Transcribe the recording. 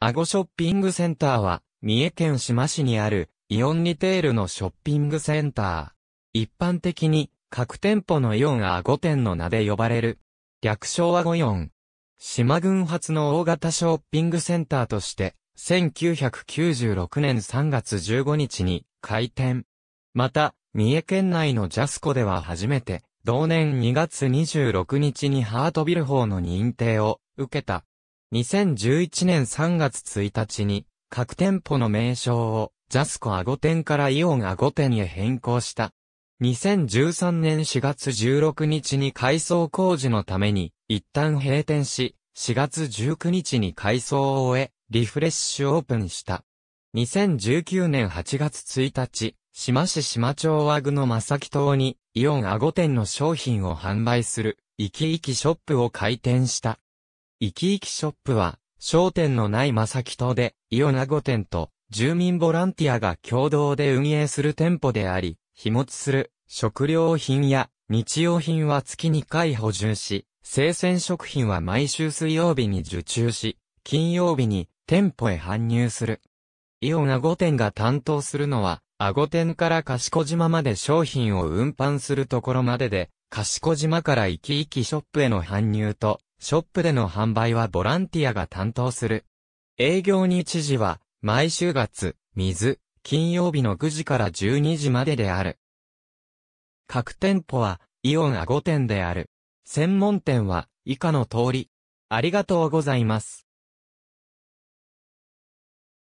アゴショッピングセンターは、三重県志摩市にある、イオンリテールのショッピングセンター。一般的に、各店舗のイオンアゴ店の名で呼ばれる。略称アゴイオン。島群発の大型ショッピングセンターとして、1996年3月15日に開店。また、三重県内のジャスコでは初めて、同年2月26日にハートビル法の認定を受けた。2011年3月1日に、各店舗の名称を、ジャスコアゴ店からイオンアゴ店へ変更した。2013年4月16日に改装工事のために、一旦閉店し、4月19日に改装を終え、リフレッシュオープンした。2019年8月1日、島市島町和具の正木島に、イオンアゴ店の商品を販売する、生き生きショップを開店した。生き生きショップは、商店のない正木島で、イオナゴ店と、住民ボランティアが共同で運営する店舗であり、日持ちする食料品や日用品は月2回補充し、生鮮食品は毎週水曜日に受注し、金曜日に店舗へ搬入する。イオナゴ店が担当するのは、アゴ店から賢島まで商品を運搬するところまでで、賢島から生き生きショップへの搬入と、ショップでの販売はボランティアが担当する。営業日時は、毎週月、水、金曜日の9時から12時までである。各店舗は、イオンアゴ店である。専門店は、以下の通り。ありがとうございます。